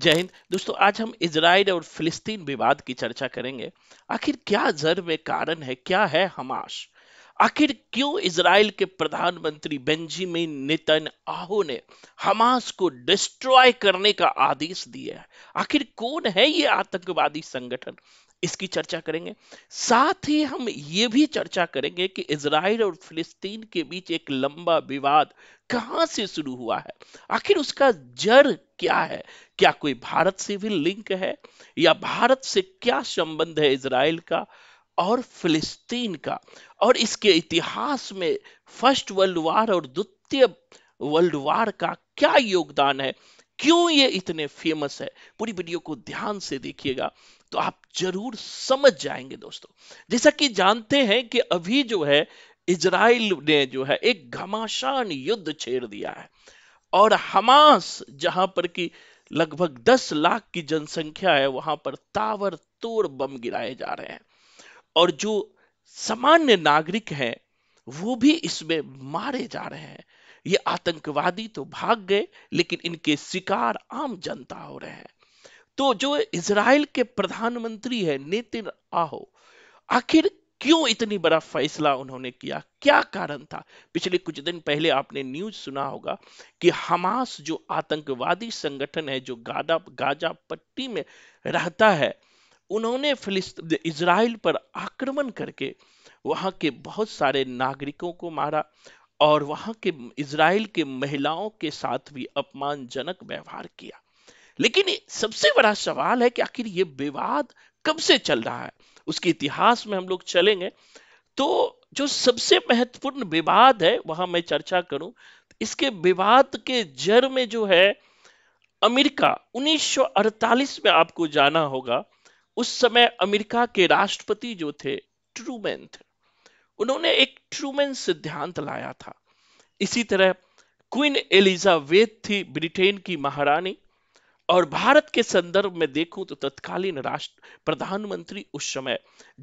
जय हिंद दोस्तों आज हम इसराइल और फिलिस्तीन विवाद की चर्चा करेंगे आखिर क्या जर में कारण है क्या है हमास आखिर क्यों इसराइल के प्रधानमंत्री बेंजामिन नितन आहो ने हमास को डिस्ट्रॉय करने का आदेश दिया है आखिर कौन है ये आतंकवादी संगठन इसकी चर्चा करेंगे साथ ही हम ये भी चर्चा करेंगे कि इसराइल और फिलिस्तीन के बीच एक लंबा विवाद कहां से शुरू हुआ है आखिर उसका जड़ क्या है क्या कोई भारत से भी लिंक है या भारत से क्या संबंध है इसराइल का और फिलिस्तीन का और इसके इतिहास में फर्स्ट वर्ल्ड वार और द्वितीय वर्ल्ड वार का क्या योगदान है क्यों ये इतने फेमस है पूरी वीडियो को ध्यान से देखिएगा तो आप जरूर समझ जाएंगे दोस्तों जैसा कि जानते हैं कि अभी जो है इजराइल ने जो है एक घमासान युद्ध छेड़ दिया है और हमास जहां पर की लगभग 10 लाख की जनसंख्या है वहां पर तावर तोड़ बम गिराए जा रहे हैं और जो सामान्य नागरिक हैं वो भी इसमें मारे जा रहे हैं ये आतंकवादी तो भाग गए लेकिन इनके शिकार आम जनता हो रहे हैं तो जो इसराइल के प्रधानमंत्री है नितिन आहो आखिर क्यों इतनी बड़ा फैसला उन्होंने किया क्या कारण था पिछले कुछ दिन पहले आपने न्यूज सुना होगा कि हमास जो आतंकवादी संगठन है जो गादा गाजा पट्टी में रहता है उन्होंने फिलिस्त इसराइल पर आक्रमण करके वहां के बहुत सारे नागरिकों को मारा और वहां के इसराइल के महिलाओं के साथ भी अपमानजनक व्यवहार किया लेकिन सबसे बड़ा सवाल है कि आखिर ये विवाद कब से चल रहा है उसके इतिहास में हम लोग चलेंगे तो जो सबसे महत्वपूर्ण विवाद है वहां मैं चर्चा करूं इसके विवाद के जड़ में जो है अमेरिका 1948 में आपको जाना होगा उस समय अमेरिका के राष्ट्रपति जो थे ट्रूमैन थे उन्होंने एक ट्रूमेन सिद्धांत लाया था इसी तरह क्वीन एलिजाबेथ थी ब्रिटेन की महारानी और भारत के संदर्भ में देखूं तो तत्कालीन राष्ट्र प्रधानमंत्री उस समय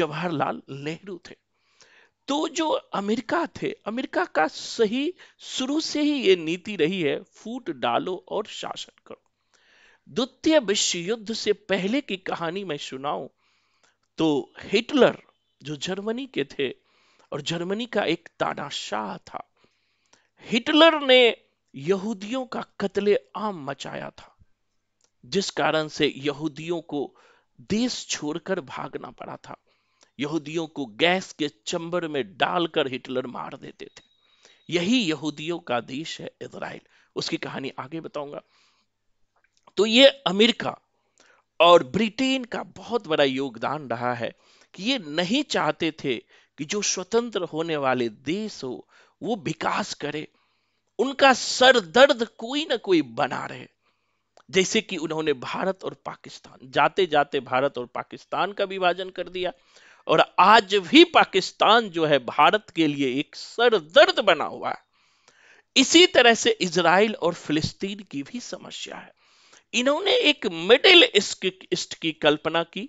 जवाहरलाल नेहरू थे तो जो अमेरिका थे अमेरिका का सही शुरू से ही ये नीति रही है फूट डालो और शासन करो द्वितीय विश्व युद्ध से पहले की कहानी मैं सुनाऊं तो हिटलर जो जर्मनी के थे और जर्मनी का एक तानाशाह था हिटलर ने यहूदियों का कत्ले आम मचाया था जिस कारण से यहूदियों को देश छोड़कर भागना पड़ा था यहूदियों को गैस के चंबर में डालकर हिटलर मार देते थे यही यहूदियों का देश है इसराइल उसकी कहानी आगे बताऊंगा तो ये अमेरिका और ब्रिटेन का बहुत बड़ा योगदान रहा है कि ये नहीं चाहते थे कि जो स्वतंत्र होने वाले देश हो वो विकास करे उनका सरदर्द कोई ना कोई बना रहे जैसे कि उन्होंने भारत और पाकिस्तान जाते जाते भारत और पाकिस्तान का विभाजन कर दिया और आज भी पाकिस्तान जो है भारत के लिए एक सरदर्द बना हुआ है इसी तरह से इसराइल और फिलिस्तीन की भी समस्या है इन्होंने एक मिडिल की कल्पना की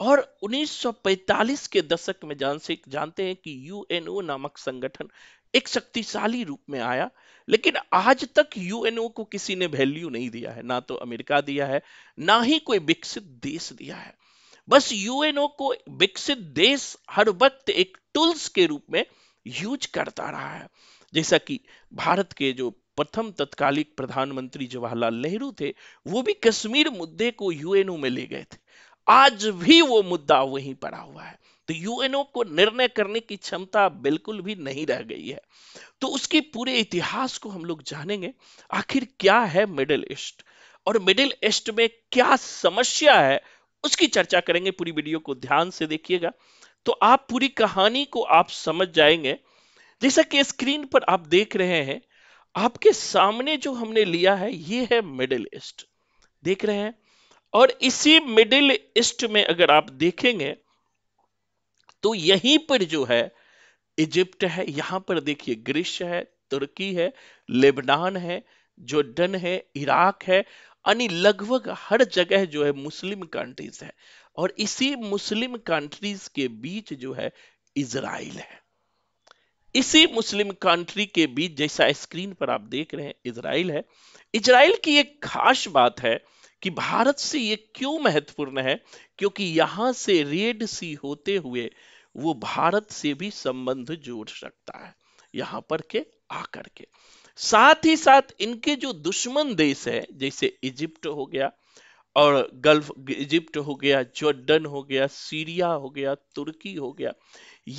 और 1945 के दशक में जान से जानते हैं कि यूएनओ नामक संगठन एक शक्तिशाली रूप में आया लेकिन आज तक यूएनओ को किसी ने वैल्यू नहीं दिया है ना तो अमेरिका दिया है ना ही कोई विकसित देश दिया है बस यूएनओ को विकसित देश हर वक्त एक टूल्स के रूप में यूज करता रहा है जैसा कि भारत के जो प्रथम तत्कालिक प्रधानमंत्री जवाहरलाल नेहरू थे वो भी कश्मीर मुद्दे को यूएनओ में ले गए थे आज भी वो मुद्दा वहीं पड़ा हुआ है तो यूएनओ को निर्णय करने की क्षमता बिल्कुल भी नहीं रह गई है तो उसके पूरे इतिहास को हम लोग जानेंगे आखिर क्या है मिडिल ईस्ट और मिडिल ईस्ट में क्या समस्या है उसकी चर्चा करेंगे पूरी वीडियो को ध्यान से देखिएगा तो आप पूरी कहानी को आप समझ जाएंगे जैसा कि स्क्रीन पर आप देख रहे हैं आपके सामने जो हमने लिया है ये है मिडिल ईस्ट देख रहे हैं और इसी मिडिल ईस्ट में अगर आप देखेंगे तो यहीं पर जो है इजिप्ट है यहां पर देखिए ग्रीस है तुर्की है लेबनान है जोर्डन है इराक है यानी लगभग हर जगह जो है मुस्लिम कंट्रीज है और इसी मुस्लिम कंट्रीज के बीच जो है इजराइल है इसी मुस्लिम कंट्री के बीच जैसा स्क्रीन पर आप देख रहे हैं इसराइल है इजराइल की एक खास बात है कि भारत से ये क्यों महत्वपूर्ण है क्योंकि यहां से रेड सी होते हुए वो भारत से भी संबंध जोड़ सकता है यहां पर के आकर के साथ ही साथ इनके जो दुश्मन देश है जैसे इजिप्ट हो गया और गल्फ इजिप्ट हो गया जॉर्डन हो गया सीरिया हो गया तुर्की हो गया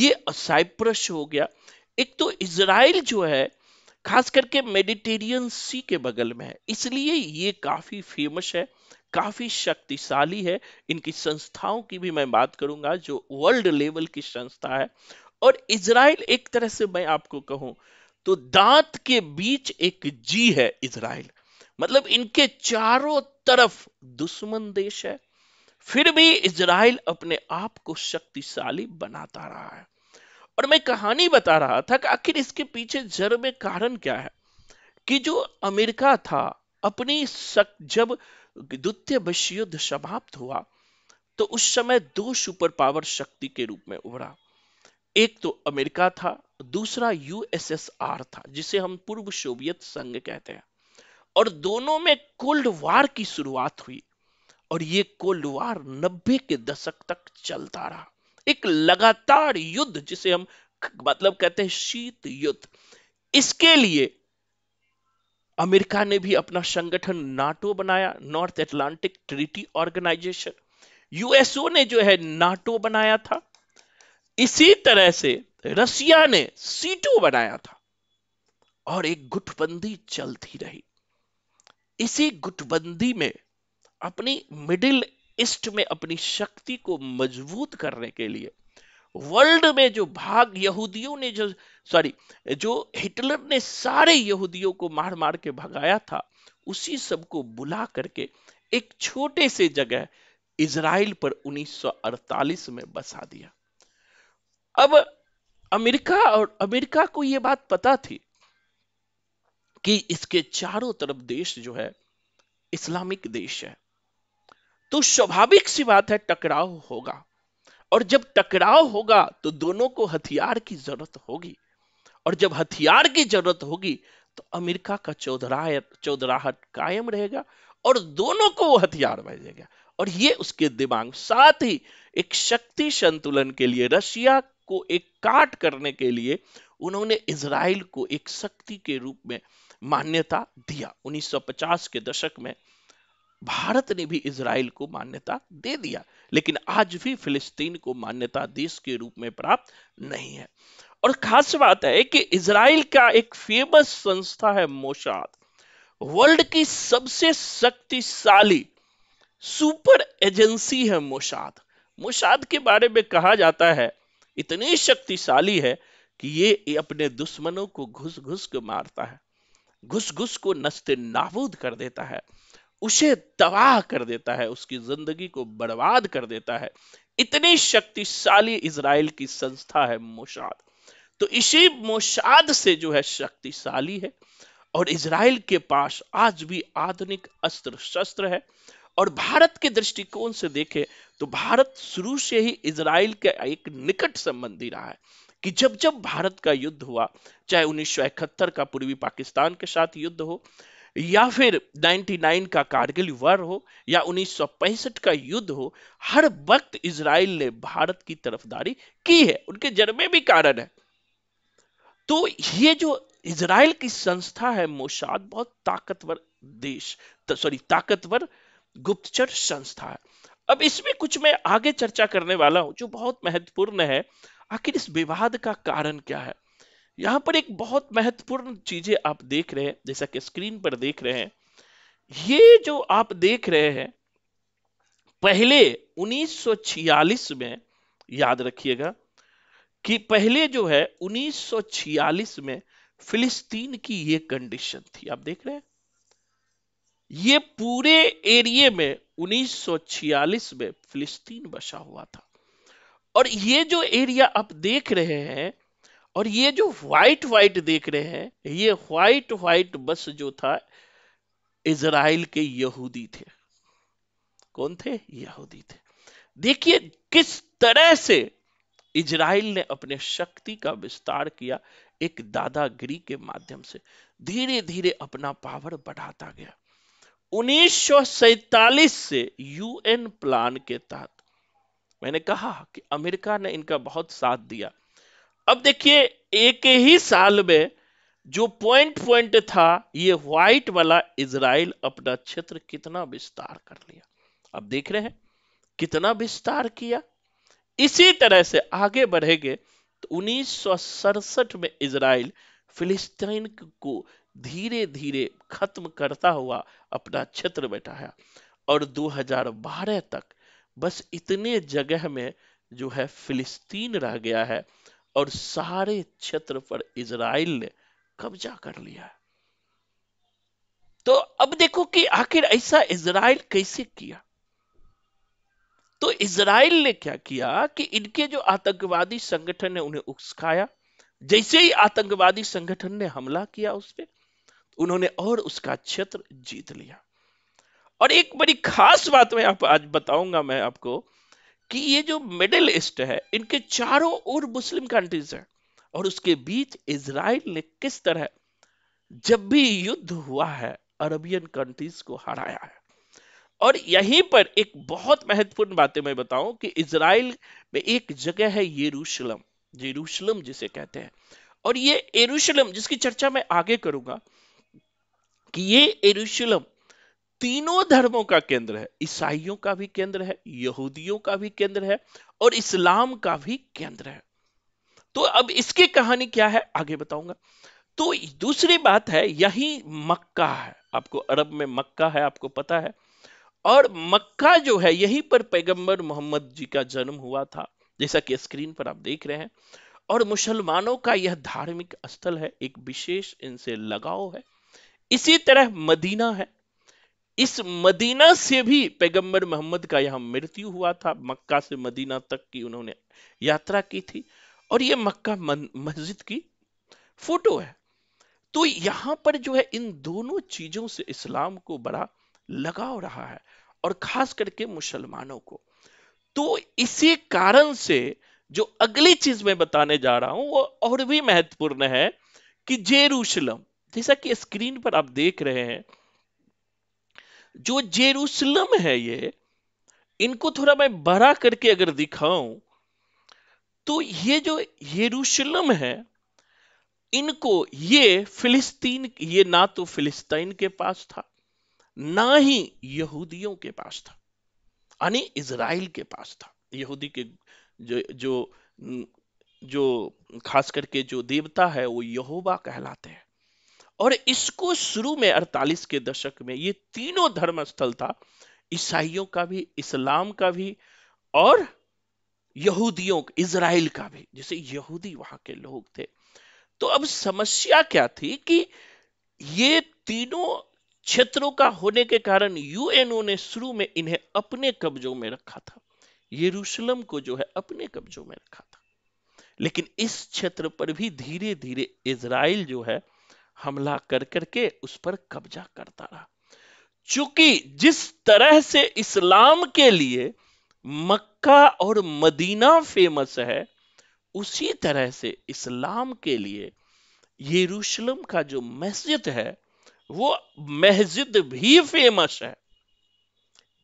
ये साइप्रस हो गया एक तो इसराइल जो है खास करके मेडिटेरियन सी के बगल में है इसलिए ये काफी फेमस है काफी शक्तिशाली है इनकी संस्थाओं की भी मैं बात करूंगा जो वर्ल्ड लेवल की संस्था है और इसराइल एक तरह से मैं आपको कहूं तो दांत के बीच एक जी है इसराइल मतलब इनके चारों तरफ दुश्मन देश है फिर भी इसराइल अपने आप को शक्तिशाली बनाता रहा है और मैं कहानी बता रहा था कि आखिर इसके पीछे जड़ में कारण क्या है कि जो अमेरिका था अपनी सक, जब द्वितीय विश्व युद्ध समाप्त हुआ तो उस समय दो सुपर पावर शक्ति के रूप में उभरा एक तो अमेरिका था दूसरा यूएसएसआर था जिसे हम पूर्व सोवियत संघ कहते हैं और दोनों में कोल्ड वार की शुरुआत हुई और ये कोल्ड वार नब्बे के दशक तक चलता रहा एक लगातार युद्ध जिसे हम मतलब कहते हैं शीत युद्ध इसके लिए अमेरिका ने भी अपना संगठन नाटो बनाया नॉर्थ एटलांटिक ट्रीटी ऑर्गेनाइजेशन यूएसओ ने जो है नाटो बनाया था इसी तरह से रसिया ने सीटो बनाया था और एक गुटबंदी चलती रही इसी गुटबंदी में अपनी मिडिल ईस्ट में अपनी शक्ति को मजबूत करने के लिए वर्ल्ड में जो भाग यहूदियों ने जो सॉरी जो हिटलर ने सारे यहूदियों को मार मार के भगाया था उसी सब को बुला करके एक छोटे से जगह इसराइल पर 1948 में बसा दिया अब अमेरिका और अमेरिका को यह बात पता थी कि इसके चारों तरफ देश जो है इस्लामिक देश है तो स्वाभाविक सी बात है टकराव होगा और जब टकराव होगा तो दोनों को हथियार की जरूरत होगी और जब हथियार की जरूरत होगी तो अमेरिका का चौधराह चौधराहट कायम रहेगा और दोनों को वो हथियार भेजेगा और ये उसके दिमाग साथ ही एक शक्ति संतुलन के लिए रशिया को एक काट करने के लिए उन्होंने इसराइल को एक शक्ति के रूप में मान्यता दिया 1950 के दशक में भारत ने भी इसराइल को मान्यता दे दिया लेकिन आज भी फिलिस्तीन को मान्यता देश के रूप में प्राप्त नहीं है और खास बात है कि इसराइल का एक फेमस संस्था है मोशाद वर्ल्ड की सबसे शक्तिशाली सुपर एजेंसी है मोशाद मोशाद के बारे में कहा जाता है इतनी शक्तिशाली है कि ये अपने दुश्मनों को घुस घुस के मारता है घुस घुस को नस्ते नाबूद कर देता है उसे तबाह कर देता है उसकी जिंदगी को बर्बाद कर देता है इतनी शक्तिशाली इसराइल की संस्था है मोशाद तो इसी मोशाद से जो है शक्तिशाली है और इसराइल के पास आज भी आधुनिक अस्त्र शस्त्र है और भारत के दृष्टिकोण से देखें तो भारत शुरू से ही इसराइल के एक निकट संबंधी रहा है कि जब जब भारत का युद्ध हुआ चाहे उन्नीस का पूर्वी पाकिस्तान के साथ युद्ध हो या फिर 99 का कारगिल वर हो या उन्नीस का युद्ध हो हर वक्त इसराइल ने भारत की तरफदारी की है उनके जन्मे भी कारण है तो ये जो इसराइल की संस्था है मोशाद बहुत ताकतवर देश सॉरी ताकतवर गुप्तचर संस्था है अब इसमें कुछ मैं आगे चर्चा करने वाला हूं जो बहुत महत्वपूर्ण है आखिर इस विवाद का कारण क्या है यहां पर एक बहुत महत्वपूर्ण चीजें आप देख रहे हैं जैसा कि स्क्रीन पर देख रहे हैं ये जो आप देख रहे हैं पहले 1946 में याद रखिएगा कि पहले जो है 1946 में फिलिस्तीन की ये कंडीशन थी आप देख रहे हैं ये पूरे एरिए में 1946 में फिलिस्तीन बसा हुआ था और ये जो एरिया आप देख रहे हैं और ये जो व्हाइट व्हाइट देख रहे हैं ये व्हाइट व्हाइट बस जो था इसराइल के यहूदी थे कौन थे यहूदी थे देखिए किस तरह से इजराइल ने अपने शक्ति का विस्तार किया एक दादागिरी के माध्यम से धीरे धीरे अपना पावर बढ़ाता गया उन्नीस से यूएन प्लान के तहत मैंने कहा कि अमेरिका ने इनका बहुत साथ दिया अब देखिए एक ही साल में जो पॉइंट पॉइंट था ये व्हाइट वाला इज़राइल अपना क्षेत्र कितना विस्तार कर लिया अब देख रहे हैं कितना विस्तार किया इसी तरह से आगे बढ़ेंगे तो उन्नीस में इसराइल फिलिस्तीन को धीरे धीरे खत्म करता हुआ अपना क्षेत्र बैठाया और 2012 तक बस इतने जगह में जो है फिलिस्तीन रह गया है और सारे क्षेत्र पर इजराइल ने कब्जा कर लिया तो अब देखो कि आखिर ऐसा इजराइल कैसे किया तो इजराइल ने क्या किया कि इनके जो आतंकवादी संगठन ने उन्हें उकसाया जैसे ही आतंकवादी संगठन ने हमला किया उस पर उन्होंने और उसका क्षेत्र जीत लिया और एक बड़ी खास बात मैं आप आज बताऊंगा मैं आपको कि ये जो मिडिल ईस्ट है इनके चारों ओर मुस्लिम कंट्रीज है और उसके बीच इसराइल ने किस तरह जब भी युद्ध हुआ है अरबियन कंट्रीज को हराया है और यहीं पर एक बहुत महत्वपूर्ण बातें मैं बताऊं कि इसराइल में एक जगह है यरूशलम यरूशलम जिसे कहते हैं और ये यरूशलम जिसकी चर्चा मैं आगे करूंगा कि ये यरूशलम तीनों धर्मों का केंद्र है ईसाइयों का भी केंद्र है यहूदियों का भी केंद्र है और इस्लाम का भी केंद्र है तो अब इसकी कहानी क्या है आगे बताऊंगा तो दूसरी बात है यही मक्का है आपको अरब में मक्का है आपको पता है और मक्का जो है यहीं पर पैगंबर मोहम्मद जी का जन्म हुआ था जैसा कि स्क्रीन पर आप देख रहे हैं और मुसलमानों का यह धार्मिक स्थल है एक विशेष इनसे लगाव है इसी तरह मदीना है इस मदीना से भी पैगंबर मोहम्मद का यहाँ मृत्यु हुआ था मक्का से मदीना तक की उन्होंने यात्रा की थी और ये मक्का मस्जिद की फोटो है तो यहाँ पर जो है इन दोनों चीजों से इस्लाम को बड़ा लगाव रहा है और खास करके मुसलमानों को तो इसी कारण से जो अगली चीज मैं बताने जा रहा हूं वो और भी महत्वपूर्ण है कि जेरूशलम जैसा कि स्क्रीन पर आप देख रहे हैं जो जेरूसलम है ये इनको थोड़ा मैं बड़ा करके अगर दिखाऊं तो ये जो यरूशलम है इनको ये फिलिस्तीन ये ना तो फिलिस्तीन के पास था ना ही यहूदियों के पास था यानी इसराइल के पास था यहूदी के जो जो जो खास करके जो देवता है वो यहोवा कहलाते हैं और इसको शुरू में 48 के दशक में ये तीनों धर्म स्थल था ईसाइयों का भी इस्लाम का भी और यहूदियों इसराइल का भी जैसे यहूदी वहां के लोग थे तो अब समस्या क्या थी कि ये तीनों क्षेत्रों का होने के कारण यूएनओ ने शुरू में इन्हें अपने कब्जों में रखा था यरूशलेम को जो है अपने कब्जों में रखा था लेकिन इस क्षेत्र पर भी धीरे धीरे इसराइल जो है हमला कर करके उस पर कब्जा करता रहा चूंकि जिस तरह से इस्लाम के लिए मक्का और मदीना फेमस है उसी तरह से इस्लाम के लिए यरूशलेम का जो मस्जिद है वो मस्जिद भी फेमस है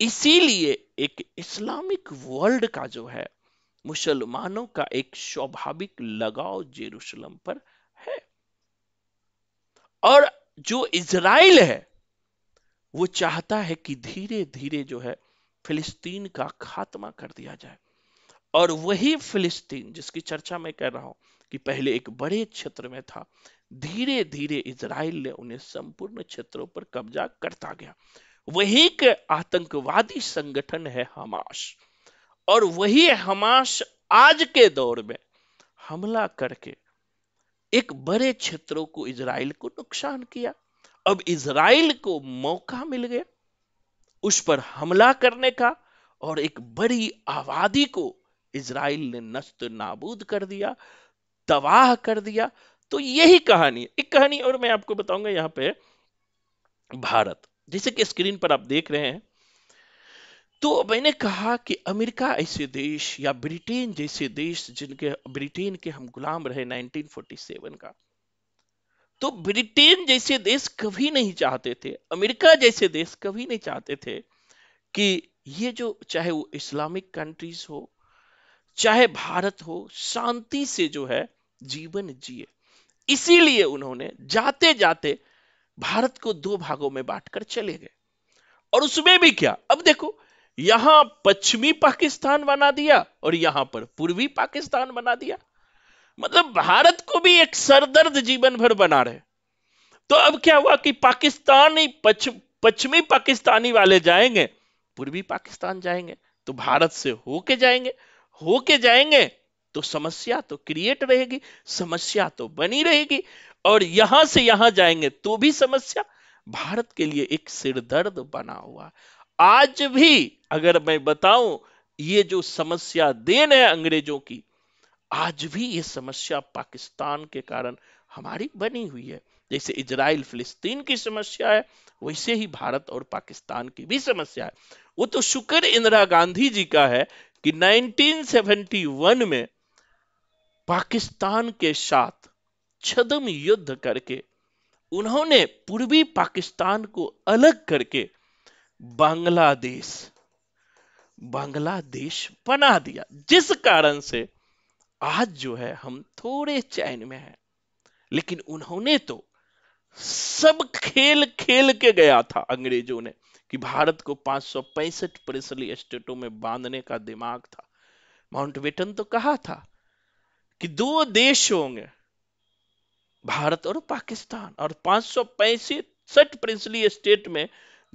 इसीलिए एक इस्लामिक वर्ल्ड का जो है मुसलमानों का एक स्वाभाविक लगाव जेरूशलम पर और जो इज़राइल है वो चाहता है कि धीरे धीरे जो है फिलिस्तीन का खात्मा कर दिया जाए और वही फिलिस्तीन जिसकी चर्चा मैं कर रहा हूं कि पहले एक बड़े क्षेत्र में था धीरे धीरे इजराइल ने उन्हें संपूर्ण क्षेत्रों पर कब्जा करता गया वही के आतंकवादी संगठन है हमास और वही हमास आज के दौर में हमला करके एक बड़े क्षेत्रों को इसराइल को नुकसान किया अब इसराइल को मौका मिल गया उस पर हमला करने का और एक बड़ी आबादी को इसराइल ने नष्ट नाबूद कर दिया तबाह कर दिया तो यही कहानी है एक कहानी और मैं आपको बताऊंगा यहाँ पे भारत जैसे कि स्क्रीन पर आप देख रहे हैं तो मैंने कहा कि अमेरिका ऐसे देश या ब्रिटेन जैसे देश जिनके ब्रिटेन के हम गुलाम रहे 1947 का तो ब्रिटेन जैसे देश कभी नहीं चाहते थे अमेरिका जैसे देश कभी नहीं चाहते थे कि ये जो चाहे वो इस्लामिक कंट्रीज हो चाहे भारत हो शांति से जो है जीवन जिए इसीलिए उन्होंने जाते जाते भारत को दो भागों में बांटकर चले गए और उसमें भी क्या अब देखो यहां पश्चिमी पाकिस्तान बना दिया और यहां पर पूर्वी पाकिस्तान बना दिया मतलब भारत को भी एक सरदर्द जीवन भर बना रहे तो अब क्या हुआ कि पाकिस्तानी पश्चिमी पच्च, पाकिस्तानी वाले जाएंगे पूर्वी पाकिस्तान जाएंगे तो भारत से होके जाएंगे होके जाएंगे तो समस्या तो क्रिएट रहेगी समस्या तो बनी रहेगी और यहां से यहां जाएंगे तो भी समस्या भारत के लिए एक सिरदर्द बना हुआ आज भी अगर मैं बताऊं ये जो समस्या देन है अंग्रेजों की आज भी ये समस्या पाकिस्तान के कारण हमारी बनी हुई है जैसे इजराइल फिलिस्तीन की समस्या है वैसे ही भारत और पाकिस्तान की भी समस्या है वो तो शुक्र इंदिरा गांधी जी का है कि 1971 में पाकिस्तान के साथ छदम युद्ध करके उन्होंने पूर्वी पाकिस्तान को अलग करके बांग्लादेश बांग्लादेश बना दिया जिस कारण से आज जो है हम थोड़े चैन में हैं लेकिन उन्होंने तो सब खेल खेल के गया था अंग्रेजों ने कि भारत को पांच सौ पैंसठ स्टेटों में बांधने का दिमाग था माउंटबेटन तो कहा था कि दो देश होंगे भारत और पाकिस्तान और पांच सौ पैंसठ स्टेट में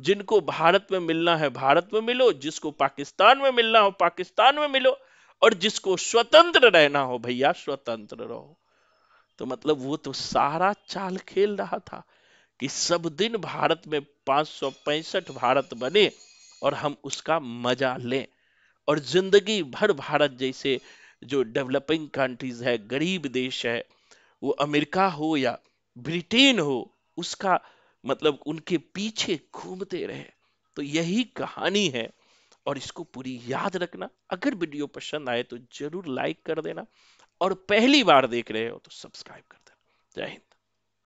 जिनको भारत में मिलना है भारत में मिलो जिसको पाकिस्तान में मिलना हो पाकिस्तान में मिलो और जिसको स्वतंत्र रहना हो भैया स्वतंत्र रहो तो मतलब वो तो सारा चाल खेल रहा था कि सब दिन भारत में पांच भारत बने और हम उसका मजा लें और जिंदगी भर भारत जैसे जो डेवलपिंग कंट्रीज है गरीब देश है वो अमेरिका हो या ब्रिटेन हो उसका मतलब उनके पीछे घूमते रहे तो यही कहानी है और इसको पूरी याद रखना अगर वीडियो पसंद आए तो जरूर लाइक कर देना और पहली बार देख रहे हो तो सब्सक्राइब कर देना जय हिंद